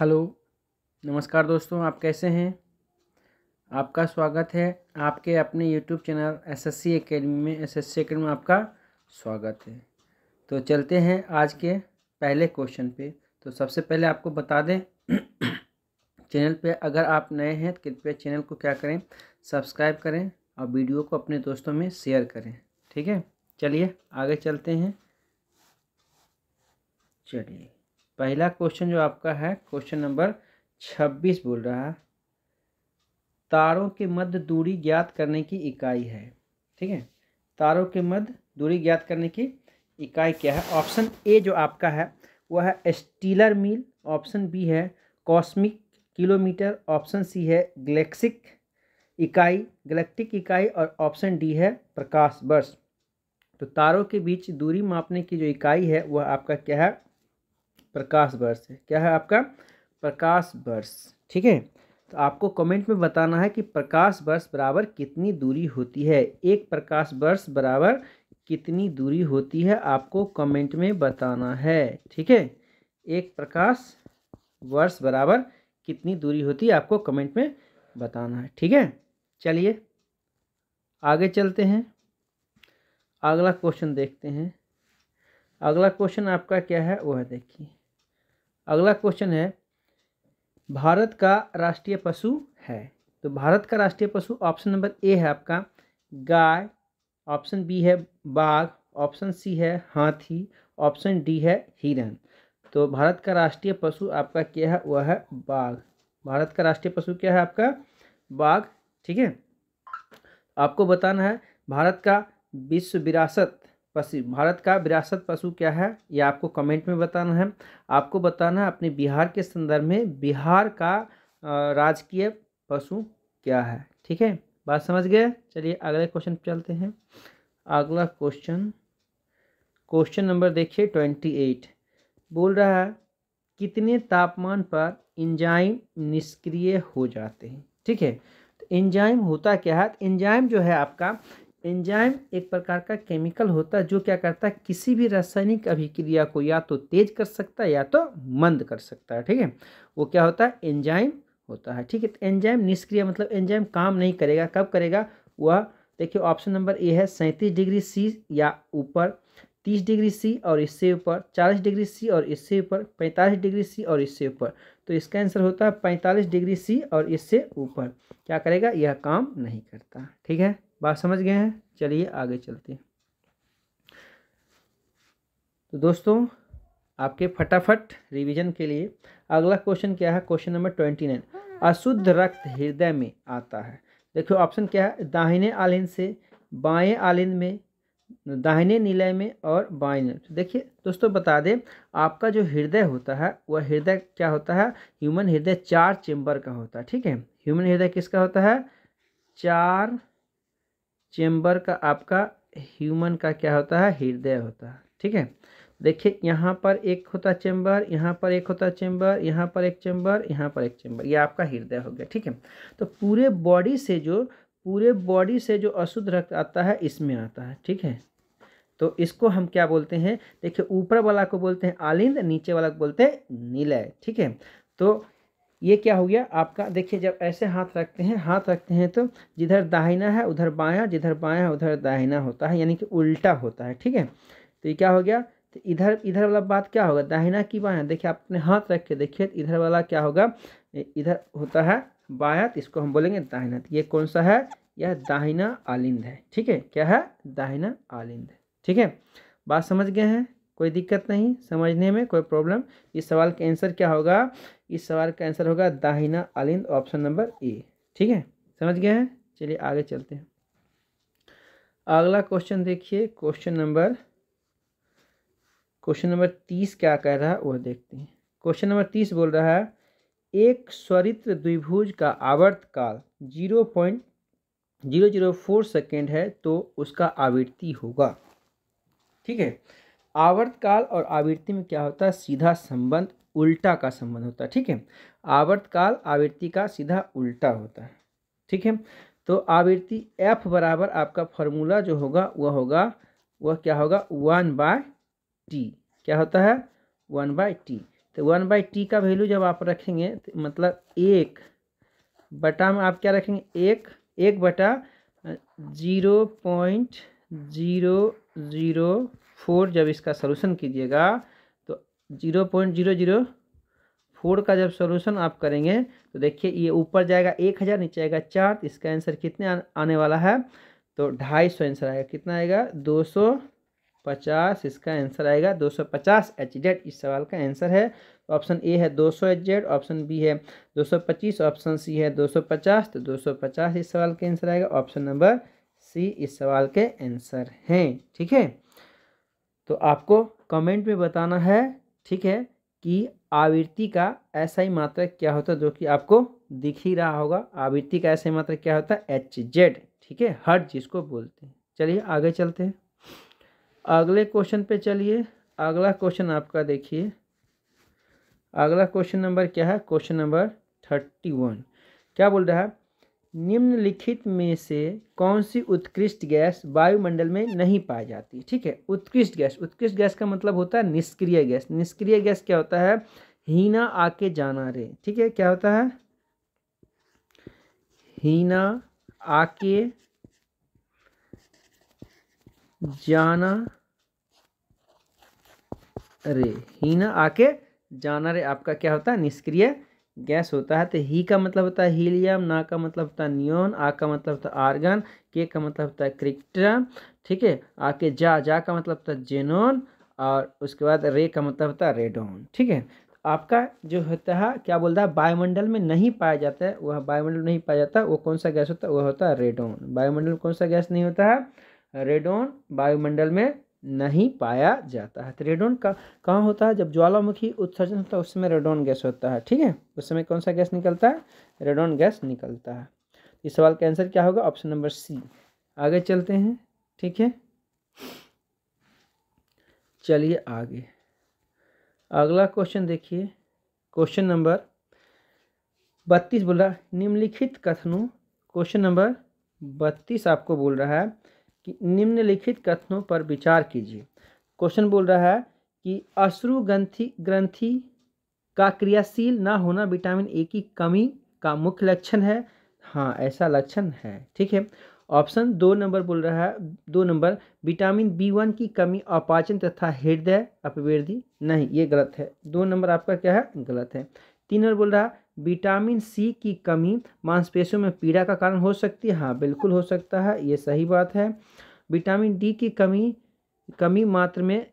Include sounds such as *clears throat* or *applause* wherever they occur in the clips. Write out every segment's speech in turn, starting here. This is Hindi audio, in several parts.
हेलो नमस्कार दोस्तों आप कैसे हैं आपका स्वागत है आपके अपने यूट्यूब चैनल एसएससी एकेडमी में एसएससी एकेडमी में आपका स्वागत है तो चलते हैं आज के पहले क्वेश्चन पे तो सबसे पहले आपको बता दें *clears throat* चैनल पे अगर आप नए हैं तो कृपया चैनल को क्या करें सब्सक्राइब करें और वीडियो को अपने दोस्तों में शेयर करें ठीक है चलिए आगे चलते हैं चलिए पहला क्वेश्चन जो आपका है क्वेश्चन नंबर छब्बीस बोल रहा है तारों के मध्य दूरी ज्ञात करने की इकाई है ठीक है तारों के मध्य दूरी ज्ञात करने की इकाई क्या है ऑप्शन ए जो आपका है वह है स्टीलर मील ऑप्शन बी है कॉस्मिक किलोमीटर ऑप्शन सी है गलेक्सिक इकाई गलेक्टिक इकाई और ऑप्शन डी है प्रकाश वर्ष तो तारों के बीच दूरी मापने की जो इकाई है वह आपका क्या है प्रकाश वर्ष है क्या है आपका प्रकाश वर्ष ठीक है तो आपको कमेंट में बताना है कि प्रकाश वर्ष बराबर कितनी दूरी होती है एक प्रकाश वर्ष बराबर कितनी दूरी होती है आपको कमेंट में बताना है ठीक है एक प्रकाश वर्ष बराबर कितनी दूरी होती है आपको कमेंट में बताना है ठीक है चलिए आगे चलते हैं अगला क्वेश्चन देखते हैं अगला क्वेश्चन आपका क्या है वो है देखिए अगला क्वेश्चन है भारत का राष्ट्रीय पशु है तो भारत का राष्ट्रीय पशु ऑप्शन नंबर ए है आपका गाय ऑप्शन बी है बाघ ऑप्शन सी है हाथी ऑप्शन डी है हिरन तो भारत का राष्ट्रीय पशु आपका क्या है वह है बाघ भारत का राष्ट्रीय पशु क्या है आपका बाघ ठीक है आपको बताना है भारत का विश्व विरासत पशु भारत का विरासत पशु क्या है ये आपको कमेंट में बताना है आपको बताना है अपने बिहार के संदर्भ में बिहार का राजकीय पशु क्या है ठीक है बात समझ गए चलिए अगले क्वेश्चन पर चलते हैं अगला क्वेश्चन क्वेश्चन नंबर देखिए ट्वेंटी एट बोल रहा है कितने तापमान पर इंजाइम निष्क्रिय हो जाते हैं ठीक है तो इंजाइम होता क्या है तो इंजाइम जो है आपका एंजाइम एक प्रकार का केमिकल होता है जो क्या करता है किसी भी रासायनिक अभिक्रिया को या तो तेज कर सकता है या तो मंद कर सकता है ठीक है वो क्या होता है एंजाइम होता है ठीक है तो एंजाइम निष्क्रिय मतलब एंजाइम काम नहीं करेगा कब करेगा वह देखिए ऑप्शन नंबर ए है सैंतीस डिग्री सी या ऊपर तीस डिग्री सी और इससे ऊपर चालीस डिग्री सी और इससे ऊपर पैंतालीस डिग्री सी और इससे ऊपर तो इसका आंसर होता है पैंतालीस डिग्री सी और इससे ऊपर क्या करेगा यह काम नहीं करता ठीक है बात समझ गए हैं चलिए आगे चलते हैं तो दोस्तों आपके फटाफट रिवीजन के लिए अगला क्वेश्चन क्या है क्वेश्चन नंबर ट्वेंटी नाइन अशुद्ध रक्त हृदय में आता है देखो ऑप्शन क्या है दाहिने आलिंद से बाएं आलिंद में दाहिने निलय में और बाएं निलय तो देखिए दोस्तों बता दें आपका जो हृदय होता है वह हृदय क्या होता है ह्यूमन हृदय चार चेम्बर का होता है ठीक है ह्यूमन हृदय किसका होता है चार चेंबर का आपका ह्यूमन का क्या होता है हृदय होता है ठीक है देखिए यहाँ पर एक होता चेंबर यहाँ पर एक होता चेंबर यहाँ पर एक चेंबर यहाँ पर एक चेंबर ये आपका हृदय हो गया ठीक है तो पूरे बॉडी से जो पूरे बॉडी से जो अशुद्ध रक्त आता है इसमें आता है ठीक है तो इसको हम क्या बोलते हैं देखिए ऊपर वाला को बोलते हैं आलिंद नीचे वाला को बोलते हैं नीलय ठीक है तो ये क्या हो गया आपका देखिए जब ऐसे हाथ रखते हैं हाथ रखते हैं तो जिधर दाहिना है उधर बायां जिधर बायां है उधर दाहिना होता है यानी कि उल्टा होता है ठीक है तो ये क्या हो गया तो इधर इधर वाला बात क्या होगा दाहिना की बाया देखिए आप अपने हाथ रख के देखिए तो इधर वाला क्या होगा इधर होता है बाया तो इसको हम बोलेंगे दाहिना तो ये कौन सा है यह दाहिना आलिंद है ठीक है क्या है दाहिना आलिंद ठीक है बात समझ गए हैं कोई दिक्कत नहीं समझने में कोई प्रॉब्लम इस सवाल का आंसर क्या होगा इस सवाल का आंसर होगा दाहिना आलिंद ऑप्शन नंबर ए ठीक है समझ गए हैं चलिए आगे चलते हैं अगला क्वेश्चन देखिए क्वेश्चन नंबर क्वेश्चन नंबर तीस क्या कह रहा है वह देखते हैं क्वेश्चन नंबर तीस बोल रहा है एक स्वरित्र द्विभुज का आवर्त काल zero point zero zero four second है तो उसका आवृत्ति होगा ठीक है आवर्तकाल और आवृत्ति में क्या होता है सीधा संबंध उल्टा का संबंध होता है ठीक है आवर्तकाल आवृत्ति का सीधा उल्टा होता है ठीक है तो आवृत्ति एफ बराबर आपका फॉर्मूला जो होगा वह होगा वह क्या होगा वन बाय टी क्या होता है वन बाय टी तो वन बाय टी का वैल्यू जब आप रखेंगे तो मतलब एक बटा में आप क्या रखेंगे एक एक बटा zero point zero zero four जब इसका सोलूशन कीजिएगा तो zero point zero zero four का जब सॉल्यूशन आप करेंगे तो देखिए ये ऊपर जाएगा एक हज़ार नीचे आएगा चार तो इसका आंसर कितने आने वाला है तो ढाई सौ आंसर आएगा कितना आएगा दो सौ पचास इसका आंसर आएगा दो सौ पचास एच डेड इस सवाल का आंसर है ऑप्शन तो ए है दो सौ एच डेड ऑप्शन बी है दो सौ पच्चीस ऑप्शन सी है दो सौ पचास तो दो सौ पचास इस सवाल का आंसर आएगा ऑप्शन नंबर सी इस सवाल के आंसर हैं ठीक है तो आपको कमेंट में बताना है ठीक है कि आवृत्ति का ऐसा ही मात्रक क्या होता है जो कि आपको दिख ही रहा होगा आवृत्ति का ऐसा ही मात्रक क्या होता है एच जेड ठीक है हर चीज़ को बोलते हैं चलिए आगे चलते हैं अगले क्वेश्चन पे चलिए अगला क्वेश्चन आपका देखिए अगला क्वेश्चन नंबर क्या है क्वेश्चन नंबर थर्टी वन क्या बोल रहा है निम्नलिखित में से कौन सी उत्कृष्ट गैस वायुमंडल में नहीं पाई जाती ठीक है उत्कृष्ट गैस उत्कृष्ट गैस का मतलब होता है निष्क्रिय गैस निष्क्रिय गैस क्या होता है हीना आके जाना रे ठीक है क्या होता है हीना आके जाना रे हीना आके जाना रे आपका क्या होता है निष्क्रिय गैस होता है तो ही का मतलब होता है हीलियम ना का मतलब होता है न्योन आ का मतलब होता है आर्गन के का मतलब होता है क्रिप्टन ठीक है आ के जा जा का मतलब होता है जेनोन और उसके बाद रे का मतलब होता है रेडोन ठीक है आपका जो होता है क्या बोलता है वायुमंडल में नहीं पाया जाता है वह वायुमंडल नहीं पाया जाता वो कौन सा गैस होता है वह होता है रेडोन वायुमंडल में कौन सा गैस नहीं होता है रेडोन वायुमंडल में नहीं पाया जाता है तो रेडोन का कहाँ होता है जब ज्वालामुखी उत्सर्जन होता है उस समय रेडोन गैस होता है ठीक है उस समय कौन सा गैस निकलता है रेडोन गैस निकलता है इस सवाल का आंसर क्या होगा ऑप्शन नंबर सी आगे चलते हैं ठीक है चलिए आगे अगला क्वेश्चन देखिए क्वेश्चन नंबर बत्तीस बोल रहा निम्नलिखित कथनों क्वेश्चन नंबर बत्तीस आपको बोल रहा है कि निम्नलिखित कथनों पर विचार कीजिए क्वेश्चन बोल रहा है कि अश्रु ग्रंथि ग्रंथि का क्रियाशील ना होना विटामिन ए की कमी का मुख्य लक्षण है हाँ ऐसा लक्षण है ठीक है ऑप्शन दो नंबर बोल रहा है दो नंबर विटामिन बी वन की कमी अपाचन तथा हृदय अपवृद्धि नहीं ये गलत है दो नंबर आपका क्या है गलत है तीन नंबर बोल रहा है विटामिन सी की कमी मांसपेशियों में पीड़ा का कारण हो सकती है हाँ बिल्कुल हो सकता है ये सही बात है विटामिन डी की कमी कमी मात्र में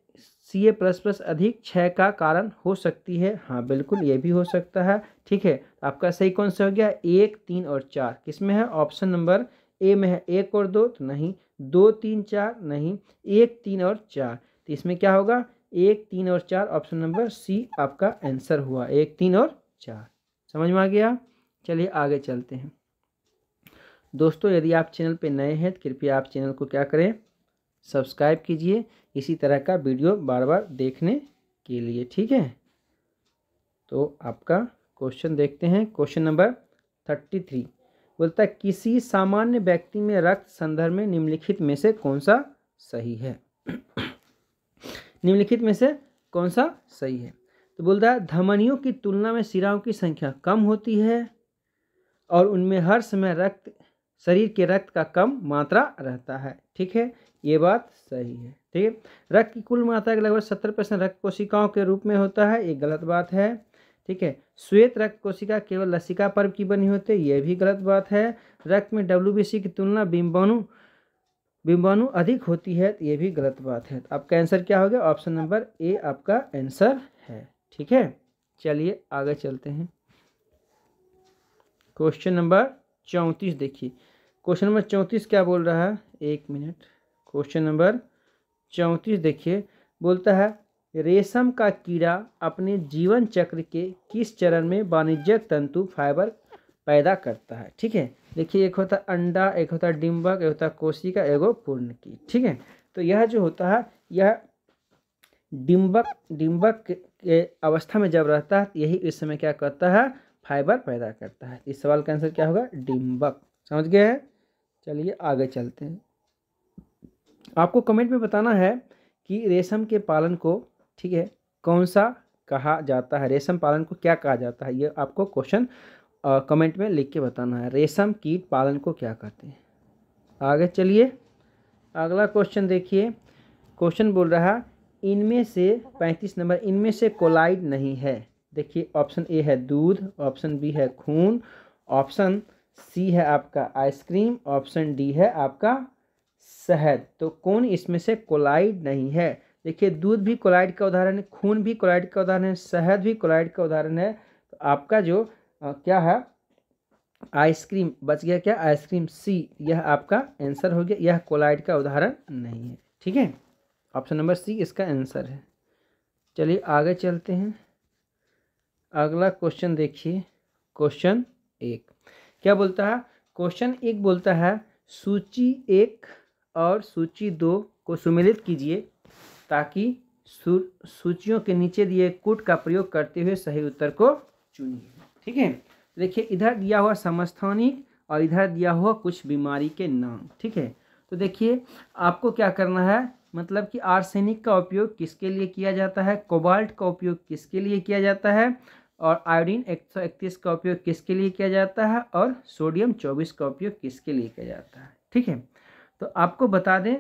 सी ए प्लस प्लस अधिक क्षय का कारण हो सकती है हाँ बिल्कुल ये भी हो सकता है ठीक है तो आपका सही कौन सा हो गया एक तीन और चार किस में है ऑप्शन नंबर ए में है एक और दो तो नहीं दो तीन चार नहीं एक तीन और चार तो इसमें क्या होगा एक तीन और चार ऑप्शन नंबर सी आपका आंसर हुआ एक तीन और चार समझ में आ गया चलिए आगे चलते हैं दोस्तों यदि आप चैनल पर नए हैं तो कृपया आप चैनल को क्या करें सब्सक्राइब कीजिए इसी तरह का वीडियो बार बार देखने के लिए ठीक है तो आपका क्वेश्चन देखते हैं क्वेश्चन नंबर थर्टी थ्री बोलता है किसी सामान्य व्यक्ति में रक्त संदर्भ में निम्नलिखित में से कौन सा सही है *clears throat* निम्नलिखित में से कौन सा सही है तो बोलता है धमनियों की तुलना में सिराओं की संख्या कम होती है और उनमें हर समय रक्त शरीर के रक्त का कम मात्रा रहता है ठीक है ये बात सही है ठीक है रक्त की कुल मात्रा के लगभग सत्तर परसेंट रक्त कोशिकाओं के रूप में होता है ये गलत बात है ठीक है श्वेत रक्त कोशिका केवल लसिका पर्व की बनी होती है ये भी गलत बात है रक्त में डब्ल्यू की तुलना बिम्बाणु बिम्बाणु अधिक होती है ये भी गलत बात है तो आपका आंसर क्या हो गया ऑप्शन नंबर ए आपका आंसर है ठीक है चलिए आगे चलते हैं क्वेश्चन नंबर चौंतीस देखिए क्वेश्चन नंबर चौंतीस क्या बोल रहा है एक मिनट क्वेश्चन नंबर चौंतीस देखिए बोलता है रेशम का कीड़ा अपने जीवन चक्र के किस चरण में वाणिज्यक तंतु फाइबर पैदा करता है ठीक है देखिए एक होता अंडा एक होता है डिम्बक एक होता है कोशिका एगो पूर्ण की ठीक है तो यह जो होता है यह डिम्बक डिम्बक के अवस्था में जब रहता है यही इस समय क्या करता है फाइबर पैदा करता है इस सवाल का आंसर क्या होगा डिम्बक समझ गए हैं चलिए आगे चलते हैं आपको कमेंट में बताना है कि रेशम के पालन को ठीक है कौन सा कहा जाता है रेशम पालन को क्या कहा जाता है ये आपको क्वेश्चन कमेंट में लिख के बताना है रेशम कीट पालन को क्या कहते हैं आगे चलिए अगला क्वेश्चन देखिए क्वेश्चन बोल रहा है इनमें से पैंतीस नंबर इनमें से कोलाइड नहीं है देखिए ऑप्शन ए है दूध ऑप्शन बी है खून ऑप्शन सी है आपका आइसक्रीम ऑप्शन डी है आपका शहद तो कौन इसमें से कोलाइड नहीं है देखिए दूध भी कोलाइड का उदाहरण है खून भी कोलाइड का उदाहरण है शहद भी कोलाइड का उदाहरण है तो आपका जो आ, क्या है आइसक्रीम बच गया क्या आइसक्रीम सी यह आपका आंसर हो गया यह कोलाइड का उदाहरण नहीं है ठीक है ऑप्शन नंबर सी इसका आंसर है चलिए आगे चलते हैं अगला क्वेश्चन देखिए क्वेश्चन एक क्या बोलता है क्वेश्चन एक बोलता है सूची एक और सूची दो को सुमिलित कीजिए ताकि सूचियों के नीचे दिए कूट का प्रयोग करते हुए सही उत्तर को चुनिए ठीक है देखिए इधर दिया हुआ समस्थानिक और इधर दिया हुआ कुछ बीमारी के नाम ठीक है तो देखिए आपको क्या करना है मतलब कि आर्सेनिक का उपयोग किसके लिए किया जाता है कोबाल्ट का उपयोग किसके लिए किया जाता है और आयोडीन एक सौ इकतीस का उपयोग किसके लिए किया जाता है और सोडियम चौबीस का उपयोग किसके लिए किया जाता है ठीक है तो आपको बता दें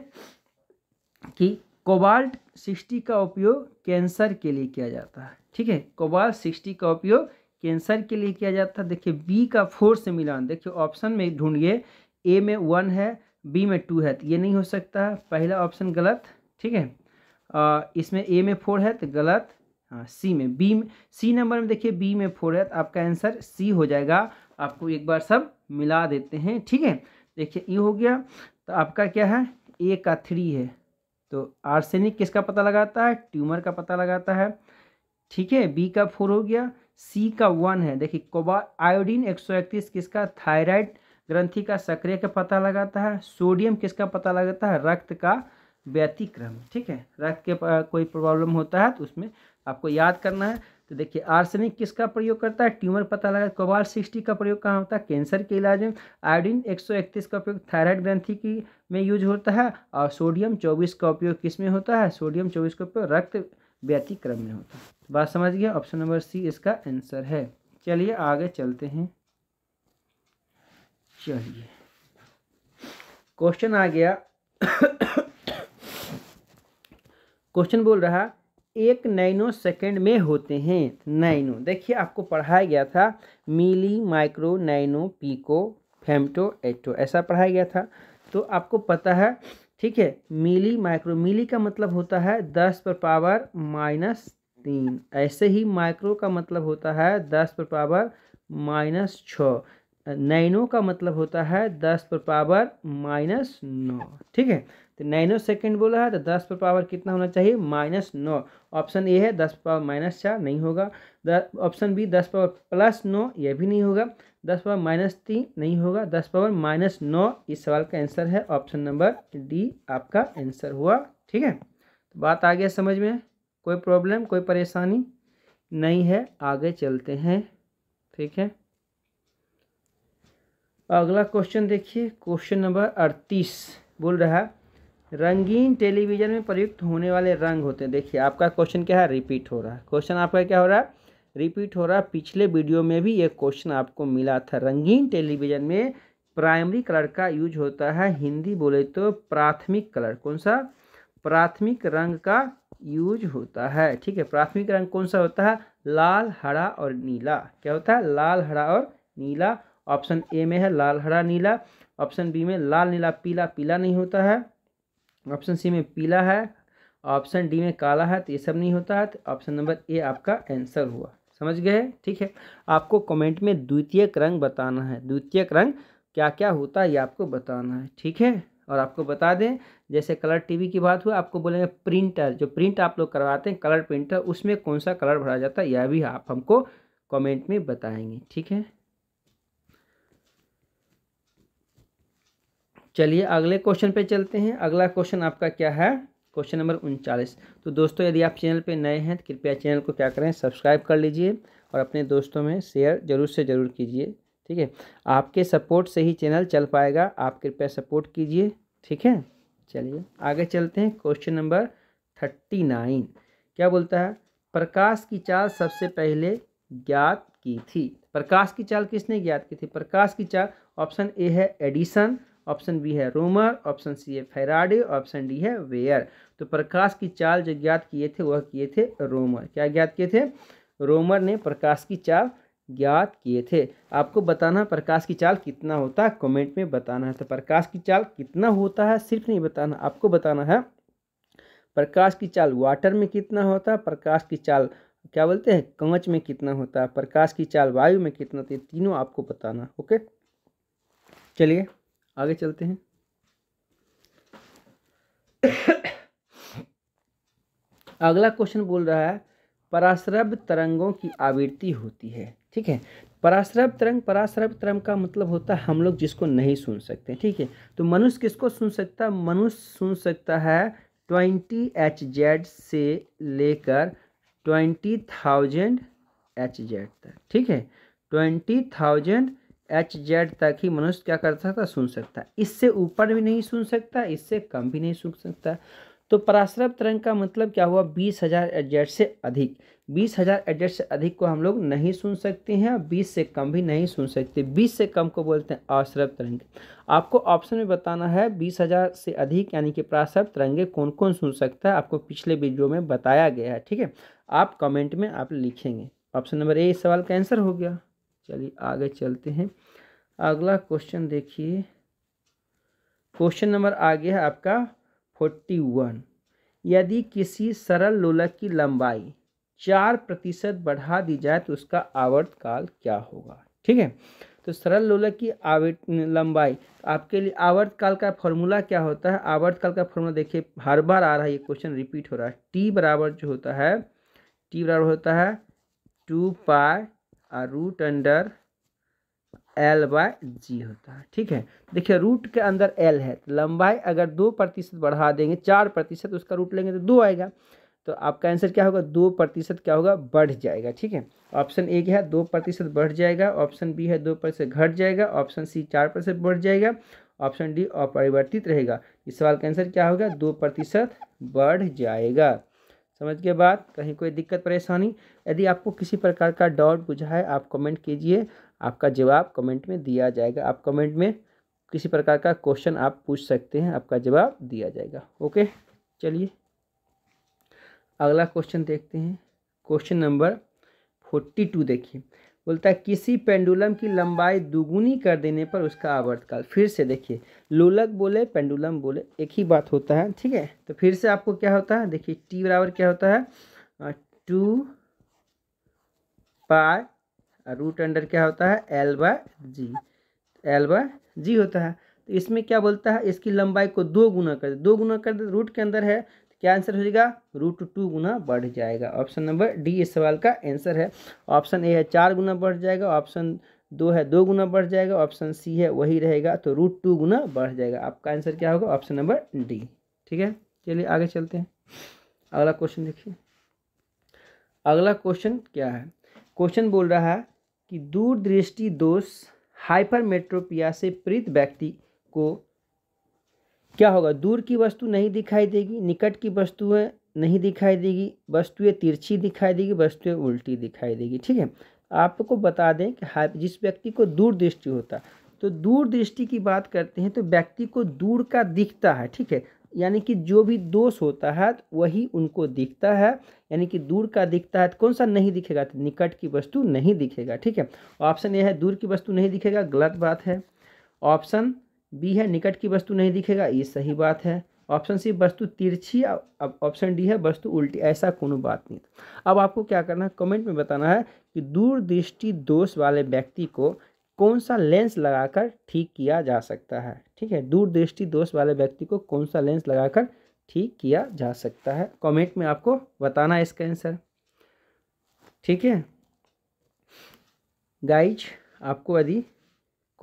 कि कोबाल्ट सिक्सटी का उपयोग कैंसर के लिए किया जाता है ठीक है कोबाल्ट सिक्सटी का उपयोग कैंसर के लिए किया जाता है देखिए बी का फोर से मिलान देखिए ऑप्शन में ढूंढिए ए में वन है बी में टू है तो ये नहीं हो सकता पहला ऑप्शन गलत ठीक है इसमें ए में फोर है तो गलत हाँ सी में बी में सी नंबर में देखिए बी में फोर है तो आपका आंसर सी हो जाएगा आपको एक बार सब मिला देते हैं ठीक है देखिए ये हो गया तो आपका क्या है ए का थ्री है तो आर्सेनिक किसका पता लगाता है ट्यूमर का पता लगाता है ठीक है बी का फोर हो गया सी का वन है देखिए कोबा आयोडीन एक सौ इकतीस किसका थायराइड ग्रंथि का सक्रिय का पता लगाता है सोडियम किसका पता लगाता है रक्त का व्यतिक्रम ठीक है रक्त के कोई प्रॉब्लम होता है तो उसमें आपको याद करना है तो देखिए आर्सेनिक किसका प्रयोग करता है ट्यूमर पता लगा कोबाल सिक्सटी का प्रयोग कहाँ होता है कैंसर के इलाज में आयोडीन एक सौ इकतीस का उपयोग थायराइड ग्रंथि की में यूज होता है और सोडियम चौबीस का उपयोग किस में होता है सोडियम चौबीस का उपयोग रक्त व्यतिक्रम में होता है बात समझ गया ऑप्शन नंबर सी इसका आंसर है चलिए आगे चलते हैं चलिए क्वेश्चन आ गया क्वेश्चन बोल रहा एक नैनो सेकेंड में होते हैं नैनो देखिए आपको पढ़ाया गया था milli micro nano pico femto atto ऐसा पढ़ाया गया था तो आपको पता है ठीक है मिली माइक्रो मिली का मतलब होता है दस पर पावर माइनस तीन ऐसे ही माइक्रो का मतलब होता है दस पर पावर माइनस छः नैनो का मतलब होता है दस पर पावर माइनस नौ ठीक है तो नैनो सेकेंड बोला है तो दस पर पावर कितना होना चाहिए माइनस नौ ऑप्शन ए है दस पर पावर माइनस चार नहीं होगा ऑप्शन बी दस पावर प्लस नौ यह भी नहीं होगा दस पावर माइनस तीन नहीं होगा दस पावर माइनस नौ इस सवाल का आंसर है ऑप्शन नंबर डी आपका आंसर हुआ ठीक है तो बात आ गया समझ में कोई प्रॉब्लम कोई परेशानी नहीं है आगे चलते हैं ठीक है अगला क्वेश्चन देखिए क्वेश्चन नंबर अड़तीस बोल रहा है रंगीन टेलीविज़न में प्रयुक्त होने वाले रंग होते हैं देखिए आपका क्वेश्चन क्या है रिपीट हो रहा है क्वेश्चन आपका क्या हो रहा है रिपीट हो रहा है पिछले वीडियो में भी ये क्वेश्चन आपको मिला था रंगीन टेलीविज़न में प्राइमरी कलर का यूज होता है हिंदी बोले तो प्राथमिक कलर कौन सा प्राथमिक रंग का यूज होता है ठीक है प्राथमिक रंग कौन सा होता है लाल हरा और नीला क्या होता है लाल हरा और नीला ऑप्शन ए में है लाल हरा नीला ऑप्शन बी में लाल नीला पीला पीला नहीं होता है ऑप्शन सी में पीला है ऑप्शन डी में काला है तो ये सब नहीं होता है तो ऑप्शन नंबर ए आपका आंसर हुआ समझ गए ठीक है आपको कमेंट में द्वितीय रंग बताना है द्वितीय रंग क्या क्या होता है ये आपको बताना है ठीक है और आपको बता दें जैसे कलर टीवी की बात हुआ आपको बोलेंगे प्रिंटर जो प्रिंट आप लोग करवाते हैं कलर प्रिंटर उसमें कौन सा कलर भरा जाता है यह भी आप हमको कमेंट में बताएंगे ठीक है चलिए अगले क्वेश्चन पे चलते हैं अगला क्वेश्चन आपका क्या है क्वेश्चन नंबर उनचालीस तो दोस्तों यदि आप चैनल पे नए हैं तो कृपया चैनल को क्या करें सब्सक्राइब कर लीजिए और अपने दोस्तों में शेयर ज़रूर से ज़रूर कीजिए ठीक है आपके सपोर्ट से ही चैनल चल पाएगा आप कृपया सपोर्ट कीजिए ठीक है चलिए आगे चलते हैं क्वेश्चन नंबर थर्टी नाइन क्या बोलता है प्रकाश की चाल सबसे पहले ज्ञात की थी प्रकाश की चाल किसने ज्ञात की थी प्रकाश की चाल ऑप्शन ए है एडिसन ऑप्शन बी है रोमर ऑप्शन सी है फेराडे ऑप्शन डी है वेयर तो प्रकाश की चाल जो ज्ञात किए थे वह किए थे रोमर क्या ज्ञात किए थे रोमर ने प्रकाश की चाल ज्ञात किए थे आपको बताना प्रकाश की चाल कितना होता है कमेंट में बताना है तो प्रकाश की चाल कितना होता है सिर्फ नहीं बताना आपको बताना है प्रकाश की चाल वाटर में कितना होता है प्रकाश की चाल क्या बोलते हैं कंच में कितना होता है प्रकाश की चाल वायु में कितना होती है तीनों आपको बताना ओके चलिए आगे चलते हैं अगला क्वेश्चन बोल रहा है पराश्रव तरंगों की आवृत्ति होती है ठीक है पराश्रव तरंग पराश्रव तरंग का मतलब होता है हम लोग जिसको नहीं सुन सकते ठीक है तो मनुष्य किसको सुन सकता है मनुष्य सुन सकता है ट्वेंटी एच जेड से लेकर ट्वेंटी थाउजेंड एच जेड तक ठीक है ट्वेंटी थाउजेंड एच जेड तक ही मनुष्य क्या कर सकता सुन सकता इससे ऊपर भी नहीं सुन सकता इससे कम भी नहीं सुन सकता तो पराश्रव तरंग का मतलब क्या हुआ बीस हज़ार एडजेट से अधिक बीस हज़ार एडजेट से अधिक को हम लोग नहीं सुन सकते हैं और बीस से कम भी नहीं सुन सकते बीस से कम को बोलते हैं आश्रव तरंग आपको ऑप्शन में बताना है बीस हज़ार से अधिक यानी कि पराश्रव तरंगे कौन कौन सुन सकता है आपको पिछले वीडियो में बताया गया है ठीक है आप कमेंट में आप लिखेंगे ऑप्शन नंबर ए इस सवाल का आंसर हो गया चलिए आगे चलते हैं अगला क्वेश्चन देखिए क्वेश्चन नंबर आ गया है आपका फोर्टी वन यदि किसी सरल लोलक की लंबाई चार प्रतिशत बढ़ा दी जाए तो उसका आवर्त काल क्या होगा ठीक है तो सरल लोलक की आवर्त लंबाई आपके लिए आवर्त काल का फॉर्मूला क्या होता है आवर्त काल का फॉर्मूला देखिए हर बार आ रहा है ये क्वेश्चन रिपीट हो रहा है टी बराबर जो होता है टी बराबर होता है टू पाई और root under L by G होता है ठीक है देखिए रूट के अंदर एल है तो लंबाई अगर दो प्रतिशत बढ़ा देंगे चार प्रतिशत तो उसका रूट लेंगे तो दो आएगा तो आपका आंसर क्या होगा दो प्रतिशत क्या होगा बढ़ जाएगा ठीक है ऑप्शन ए क्या है दो प्रतिशत बढ़ जाएगा ऑप्शन बी है दो प्रतिशत घट जाएगा ऑप्शन सी चार प्रतिशत बढ़ जाएगा ऑप्शन डी अपरिवर्तित रहेगा इस सवाल का आंसर क्या होगा दो प्रतिशत बढ़ जाएगा समझ गए बात कहीं कोई दिक्कत परेशानी यदि आपको किसी प्रकार का डाउट बुझा है आप कमेंट कीजिए आपका जवाब कमेंट में दिया जाएगा आप कमेंट में किसी प्रकार का क्वेश्चन आप पूछ सकते हैं आपका जवाब दिया जाएगा ओके चलिए अगला क्वेश्चन देखते हैं क्वेश्चन नंबर फोर्टी टू देखिए बोलता है किसी पेंडुलम की लंबाई दुगुनी कर देने पर उसका आवर्तकाल फिर से देखिए लोलक बोले पेंडुलम बोले एक ही बात होता है ठीक है तो फिर से आपको क्या होता है देखिए टी बराबर क्या होता है टू पाई रूट अंडर क्या होता है L by G L by G होता है तो इसमें क्या बोलता है इसकी लंबाई को दो गुना कर दे दो गुना कर दे रूट के अंदर है क्या आंसर हो जाएगा रूट टू गुना बढ़ जाएगा ऑप्शन नंबर डी इस सवाल का आंसर है ऑप्शन ए है चार गुना बढ़ जाएगा ऑप्शन दो है दो गुना बढ़ जाएगा ऑप्शन सी है वही रहेगा तो रूट टू गुना बढ़ जाएगा आपका आंसर क्या होगा ऑप्शन नंबर डी ठीक है चलिए आगे चलते हैं अगला क्वेश्चन देखिए अगला क्वेश्चन क्या है क्वेश्चन बोल रहा है कि दूरदृष्टि दोष हाइपरमेट्रोपिया से पीड़ित व्यक्ति को क्या होगा दूर की वस्तु नहीं दिखाई देगी निकट की वस्तुएं नहीं दिखाई देगी वस्तुएं तिरछी दिखाई देगी वस्तुएं उल्टी दिखाई देगी ठीक है आपको बता दें कि जिस व्यक्ति को दूर दृष्टि होता तो दूर दृष्टि की बात करते हैं तो व्यक्ति को दूर का दिखता है ठीक है यानी कि जो भी दोष होता है तो वही उनको दिखता है यानी कि दूर का दिखता है तो कौन सा नहीं दिखेगा तो निकट की वस्तु नहीं दिखेगा ठीक है ऑप्शन यह है दूर की वस्तु नहीं दिखेगा गलत बात है ऑप्शन बी है निकट की वस्तु नहीं दिखेगा ये सही बात है ऑप्शन सी वस्तु तिरछी अब ऑप्शन डी है वस्तु उल्टी ऐसा कोनो बात नहीं अब आपको क्या करना है कमेंट में बताना है कि दूरदृष्टि दोष वाले व्यक्ति को कौन सा लेंस लगाकर ठीक किया जा सकता है ठीक है दूरदृष्टि दोष वाले व्यक्ति को कौन सा लेंस लगाकर ठीक किया जा सकता है कमेंट में आपको बताना है इसका आंसर ठीक है गाइज आपको यदि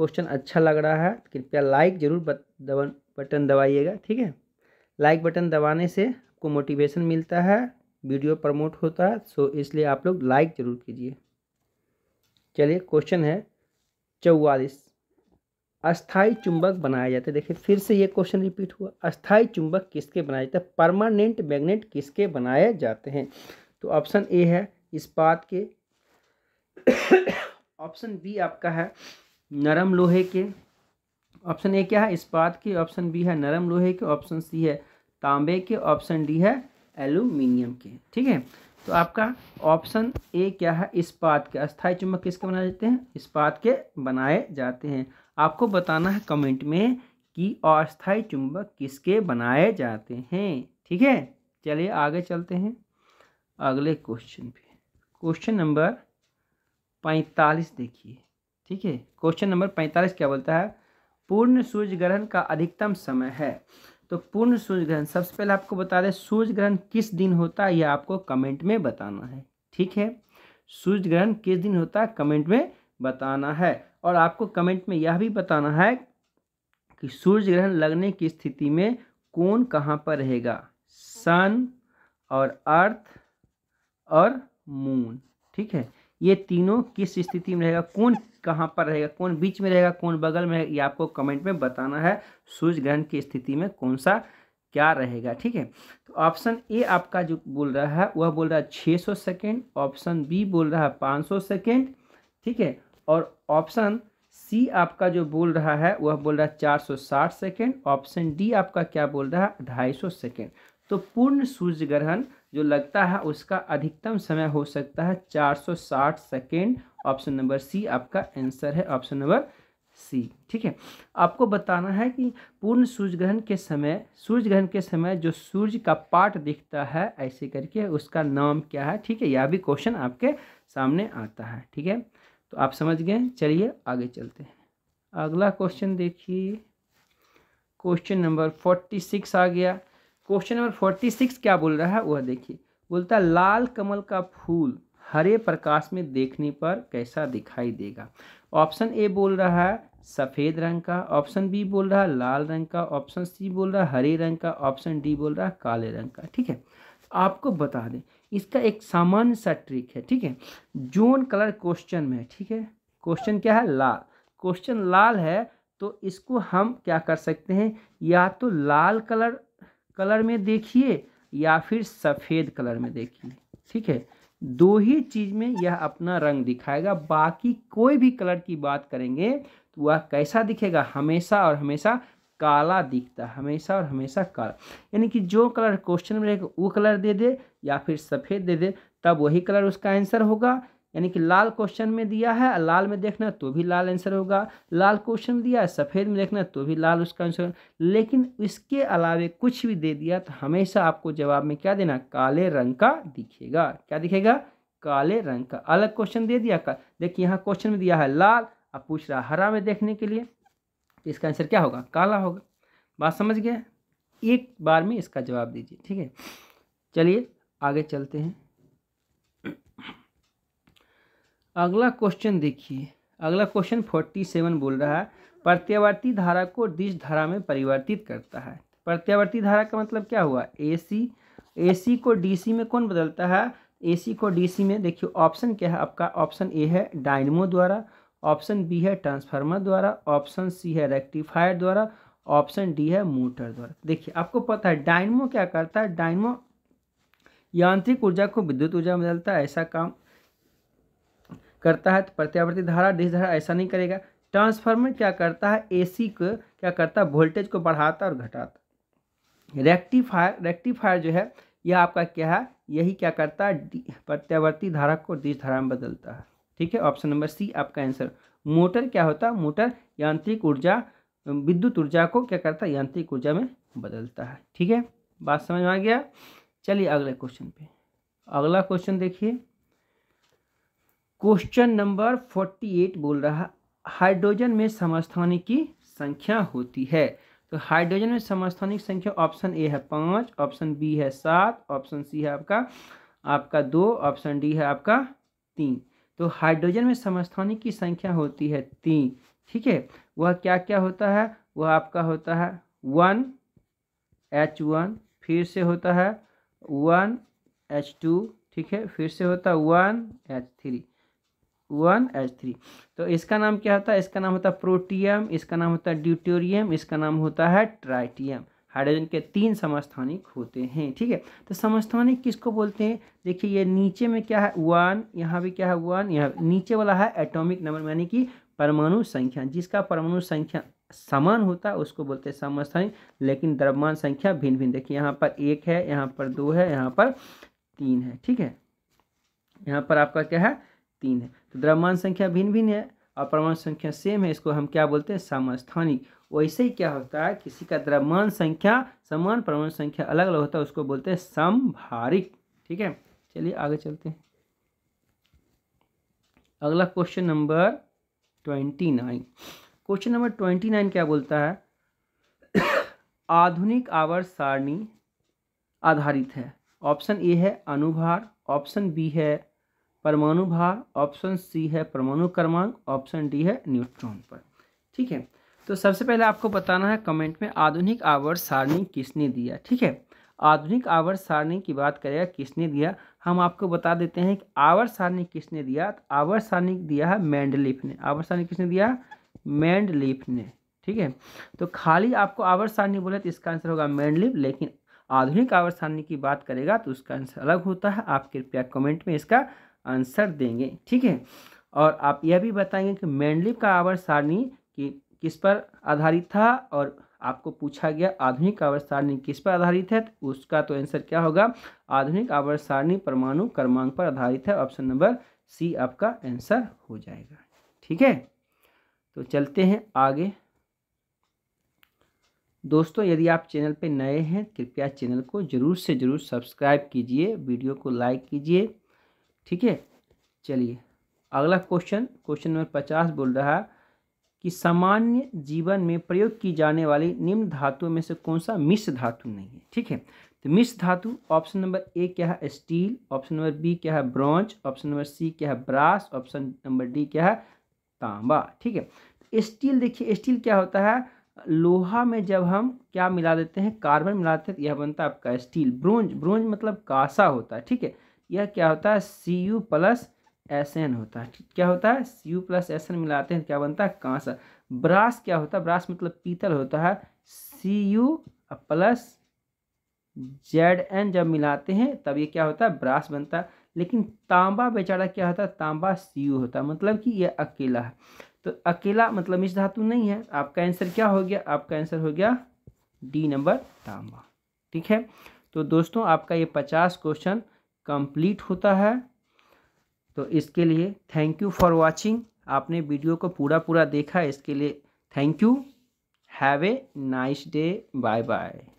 क्वेश्चन अच्छा लग रहा है तो कृपया लाइक ज़रूर बटन दबाइएगा ठीक है लाइक बटन दबाने से आपको मोटिवेशन मिलता है वीडियो प्रमोट होता है सो इसलिए आप लोग लाइक ज़रूर कीजिए चलिए क्वेश्चन है चौवालीस अस्थाई चुंबक बनाया जाता है देखिए फिर से ये क्वेश्चन रिपीट हुआ अस्थाई चुंबक किसके बनाए जाते हैं परमानेंट मैग्नेट किसके बनाए जाते हैं तो ऑप्शन ए है इस्पात के ऑप्शन *coughs* बी आपका है नरम लोहे के ऑप्शन ए क्या है इस्पात के ऑप्शन बी है नरम लोहे के ऑप्शन सी है तांबे के ऑप्शन डी है एलुमिनियम के ठीक है तो आपका ऑप्शन ए क्या है इस्पात के अस्थाई चुंबक किसके बनाए जाते हैं इस्पात के बनाए जाते हैं आपको बताना है कमेंट में कि अस्थाई चुंबक किसके बनाए जाते हैं ठीक है चलिए आगे चलते हैं अगले क्वेश्चन पे क्वेश्चन नंबर पैंतालीस देखिए ठीक है क्वेश्चन नंबर पैंतालीस क्या बोलता है पूर्ण सूर्य ग्रहण का अधिकतम समय है तो पूर्ण सूर्य ग्रहण सबसे पहले आपको बता दें सूर्य ग्रहण किस दिन होता है यह आपको कमेंट में बताना है ठीक है सूर्य ग्रहण किस दिन होता है कमेंट में बताना है और आपको कमेंट में यह भी बताना है कि सूर्य ग्रहण लगने की स्थिति में कौन कहाँ पर रहेगा सन और अर्थ और मून ठीक है ये तीनों किस स्थिति में रहेगा कौन कहाँ पर रहेगा कौन बीच में रहेगा कौन बगल में रहेगा ये आपको कमेंट में बताना है सूर्य ग्रहण की स्थिति में कौन सा क्या रहेगा ठीक है तो ऑप्शन ए आपका जो बोल रहा है वह बोल रहा है छः सौ सेकेंड ऑप्शन बी बोल रहा है पाँच सौ सेकेंड ठीक है और ऑप्शन सी आपका जो बोल रहा है वह बोल रहा है चार सौ साठ सेकेंड ऑप्शन डी आपका क्या बोल रहा है ढाई सौ सेकेंड तो पूर्ण सूर्य ग्रहण जो लगता है उसका अधिकतम समय हो सकता है 460 सेकेंड ऑप्शन नंबर सी आपका आंसर है ऑप्शन नंबर सी ठीक है आपको बताना है कि पूर्ण सूर्य ग्रहण के समय सूर्य ग्रहण के समय जो सूर्य का पार्ट दिखता है ऐसे करके उसका नाम क्या है ठीक है यह भी क्वेश्चन आपके सामने आता है ठीक है तो आप समझ गए चलिए आगे चलते हैं अगला क्वेश्चन देखिए क्वेश्चन नंबर फोर्टी सिक्स आ गया क्वेश्चन नंबर फोर्टी सिक्स क्या बोल रहा है वह देखिए बोलता है लाल कमल का फूल हरे प्रकाश में देखने पर कैसा दिखाई देगा ऑप्शन ए बोल रहा है सफ़ेद रंग का ऑप्शन बी बोल रहा है लाल रंग का ऑप्शन सी बोल रहा है हरे रंग का ऑप्शन डी बोल रहा है काले रंग का ठीक है आपको बता दें इसका एक सामान्य सा ट्रिक है ठीक है जोन कलर क्वेश्चन में ठीक है क्वेश्चन क्या है लाल क्वेश्चन लाल है तो इसको हम क्या कर सकते हैं या तो लाल कलर कलर में देखिए या फिर सफ़ेद कलर में देखिए ठीक है दो ही चीज़ में यह अपना रंग दिखाएगा बाकी कोई भी कलर की बात करेंगे तो वह कैसा दिखेगा हमेशा और हमेशा काला दिखता है हमेशा और हमेशा काला यानी कि जो कलर क्वेश्चन में रहेगा वो कलर दे दे या फिर सफ़ेद दे दे तब वही कलर उसका आंसर होगा यानी कि लाल क्वेश्चन में दिया है लाल में देखना तो भी लाल आंसर होगा लाल क्वेश्चन दिया है सफ़ेद में देखना तो भी लाल उसका आंसर लेकिन इसके अलावे कुछ भी दे दिया तो हमेशा आपको जवाब में क्या देना काले रंग का दिखेगा क्या दिखेगा काले रंग का अलग क्वेश्चन दे दिया का देखिए यहाँ क्वेश्चन में दिया है लाल अब पूछ रहा हरा में देखने के लिए तो इसका आंसर क्या होगा काला होगा बात समझ गया एक बार में इसका जवाब दीजिए ठीक है चलिए आगे चलते हैं अगला क्वेश्चन देखिए अगला क्वेश्चन फोर्टी सेवन बोल रहा है प्रत्यावर्ती धारा को डिश धारा में परिवर्तित करता है प्रत्यावर्ती धारा का मतलब क्या हुआ एसी एसी को डीसी में कौन बदलता है एसी को डीसी में देखिए ऑप्शन क्या है आपका ऑप्शन ए है डायनमो द्वारा ऑप्शन बी है ट्रांसफार्मर द्वारा ऑप्शन सी है रेक्टिफायर द्वारा ऑप्शन डी है मोटर द्वारा देखिए आपको पता है डायनमो क्या करता है डायनमो यांत्रिक ऊर्जा को विद्युत ऊर्जा में बदलता है ऐसा काम करता है तो प्रत्यावर्ती धारा डिस धारा ऐसा नहीं करेगा ट्रांसफार्मर क्या करता है एसी को क्या करता है वोल्टेज को बढ़ाता और घटाता रेक्टिफायर रेक्टिफायर जो है यह आपका क्या है यही क्या करता है प्रत्यावर्ती धारा को डिश धारा में बदलता है ठीक है ऑप्शन नंबर सी आपका आंसर मोटर क्या होता है मोटर यांत्रिक ऊर्जा विद्युत ऊर्जा को क्या करता है यांत्रिक ऊर्जा में बदलता है ठीक है बात समझ में आ गया चलिए अगले क्वेश्चन पे अगला क्वेश्चन देखिए क्वेश्चन नंबर फोर्टी एट बोल रहा हाइड्रोजन में समस्थानिक की संख्या होती है तो हाइड्रोजन में समस्थानिक संख्या ऑप्शन ए है पाँच ऑप्शन बी है सात ऑप्शन सी है आपका आपका दो ऑप्शन डी है आपका तीन तो हाइड्रोजन में समस्थानिक की संख्या होती है तीन ठीक है वह क्या क्या होता है वह आपका होता है वन एच वन फिर से होता है वन एच टू ठीक है फिर से होता है one H three one H three तो इसका नाम क्या होता है इसका नाम होता है प्रोटियम इसका नाम होता है ड्यूटोरियम इसका नाम होता है ट्राइटियम हाइड्रोजन के तीन समस्थानिक होते हैं ठीक है तो समस्थानिक किसको बोलते हैं देखिए ये नीचे में क्या है वन यहाँ भी क्या है वन यहाँ नीचे वाला है एटॉमिक नंबर यानी कि परमाणु संख्या जिसका परमाणु संख्या समान होता है उसको बोलते हैं समस्थानिक लेकिन द्रव्यमान संख्या भिन्न भिन्न देखिए यहाँ पर एक है यहाँ पर दो है यहाँ पर तीन है ठीक है यहाँ पर आपका क्या है तीन है तो द्रव्यमान संख्या भिन्न भिन्न है और परमाणु संख्या सेम है इसको हम क्या बोलते हैं समस्थानिक वैसे ही क्या होता है किसी का द्रव्यमान संख्या समान परमाणु संख्या अलग अलग होता है उसको बोलते हैं समभारिक ठीक है चलिए आगे चलते हैं अगला question number twenty nine question number twenty nine क्या बोलता है आधुनिक आवर्त सारणी आधारित है ऑप्शन ए है अनुभार ऑप्शन बी है परमाणु भार ऑप्शन सी है परमाणु क्रमांक ऑप्शन डी है न्यूट्रॉन पर ठीक है तो सबसे पहले आपको बताना है कमेंट में आधुनिक आवर्त सारणी किसने दिया ठीक है आधुनिक आवर्त सारणी की बात करेगा किसने दिया हम आपको बता देते हैं कि आवर्त सारणी किसने दिया तो आवर्त सारणी दिया है मैंडलिफ ने आवर्त सारणी किसने दिया मैंडलिफ ने ठीक है तो खाली आपको आवर्त सारणी बोले तो इसका आंसर होगा मैंडलिफ लेकिन आधुनिक आवर्त सारणी की बात करेगा तो उसका आंसर अलग होता है आप कृपया कमेंट में इसका आंसर देंगे ठीक है और आप यह भी बताएंगे कि मैंडलिप का आवर सारणी कि किस पर आधारित था और आपको पूछा गया आधुनिक आवर सारणी किस पर आधारित है तो उसका तो आंसर क्या होगा आधुनिक आवर सारणी परमाणु क्रमांक पर आधारित है ऑप्शन नंबर सी आपका आंसर हो जाएगा ठीक है तो चलते हैं आगे दोस्तों यदि आप चैनल पर नए हैं कृपया चैनल को ज़रूर से ज़रूर सब्सक्राइब कीजिए वीडियो को लाइक कीजिए ठीक है चलिए अगला क्वेश्चन क्वेश्चन नंबर पचास बोल रहा है कि सामान्य जीवन में प्रयोग की जाने वाली निम्न धातुओं में से कौन सा मिश्र धातु नहीं है ठीक है तो मिश्र धातु ऑप्शन नंबर ए क्या है स्टील ऑप्शन नंबर बी क्या है ब्रॉन्ज ऑप्शन नंबर सी क्या है ब्रास ऑप्शन नंबर डी क्या है तांबा ठीक है स्टील तो देखिए स्टील क्या होता है लोहा में जब हम क्या मिला देते हैं कार्बन मिलाते हैं तो यह बनता है आपका स्टील ब्रोंज ब्रोंज मतलब कासा होता है ठीक है यह क्या होता है C U plus S N होता है क्या होता है C U plus S N मिलाते हैं तो क्या बनता है कांसा ब्रास क्या होता है ब्रास मतलब पीतल होता है C U plus Z N जब मिलाते हैं तब ये क्या होता है ब्रास बनता है लेकिन तांबा बेचारा क्या होता है तांबा सी यू होता है मतलब कि यह अकेला है तो अकेला मतलब इस धातु नहीं है आपका आंसर क्या हो गया आपका आंसर हो गया डी नंबर तांबा ठीक है तो दोस्तों आपका ये पचास क्वेश्चन कंप्लीट होता है तो इसके लिए थैंक यू फॉर वाचिंग आपने वीडियो को पूरा पूरा देखा इसके लिए thank you have a nice day bye bye